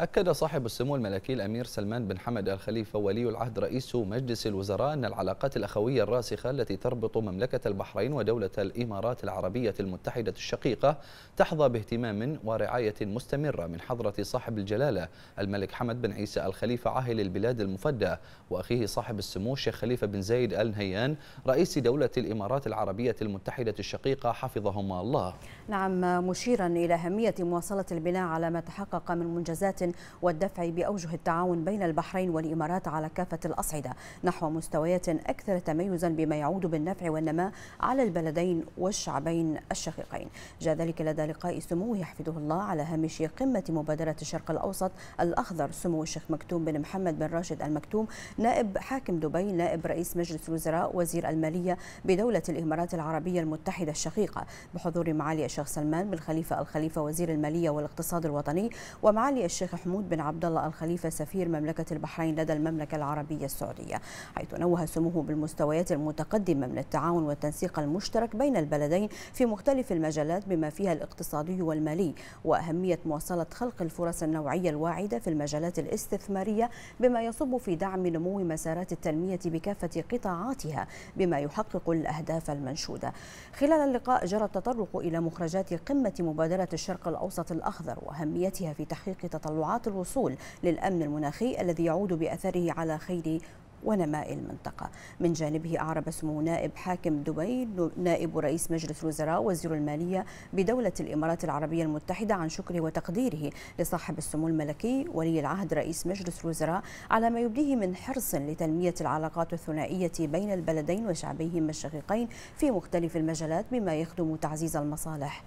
أكد صاحب السمو الملكي الأمير سلمان بن حمد الخليفة ولي العهد رئيس مجلس الوزراء أن العلاقات الأخوية الراسخة التي تربط مملكة البحرين ودولة الإمارات العربية المتحدة الشقيقة تحظى باهتمام ورعاية مستمرة من حضرة صاحب الجلالة الملك حمد بن عيسى الخليفة عاهل البلاد المفدى وأخيه صاحب السمو الشيخ خليفة بن زايد آل نهيان رئيس دولة الإمارات العربية المتحدة الشقيقة حفظهما الله نعم مشيرا إلى أهمية مواصلة البناء على ما تحقق من منجزات والدفع بأوجه التعاون بين البحرين والإمارات على كافة الأصعدة نحو مستويات أكثر تميزا بما يعود بالنفع والنماء على البلدين والشعبين الشقيقين جاء ذلك لدى لقاء سموه يحفظه الله على هامش قمة مبادرة الشرق الأوسط الأخضر سمو الشيخ مكتوم بن محمد بن راشد المكتوم نائب حاكم دبي نائب رئيس مجلس الوزراء وزير المالية بدولة الإمارات العربية المتحدة الشقيقة بحضور معالي الشيخ سلمان بن خليفة الخليفة وزير المالية والاقتصاد الوطني ومعالي الشيخ محمود بن عبد الله الخليفة سفير مملكة البحرين لدى المملكة العربية السعودية حيث نوه سموه بالمستويات المتقدمة من التعاون والتنسيق المشترك بين البلدين في مختلف المجالات بما فيها الاقتصادي والمالي وأهمية مواصلة خلق الفرص النوعية الواعدة في المجالات الاستثمارية بما يصب في دعم نمو مسارات التنمية بكافة قطاعاتها بما يحقق الأهداف المنشودة خلال اللقاء جرى التطرق إلى مخرجات قمة مبادرة الشرق الأوسط الأخضر وأهميتها في تحقيق تطلعات تطلعات الوصول للأمن المناخي الذي يعود بأثره على خير ونماء المنطقة من جانبه أعرب سمو نائب حاكم دبي نائب رئيس مجلس الوزراء وزير المالية بدولة الإمارات العربية المتحدة عن شكره وتقديره لصاحب السمو الملكي ولي العهد رئيس مجلس الوزراء على ما يبديه من حرص لتنمية العلاقات الثنائية بين البلدين وشعبيهما الشقيقين في مختلف المجالات بما يخدم تعزيز المصالح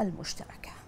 المشتركه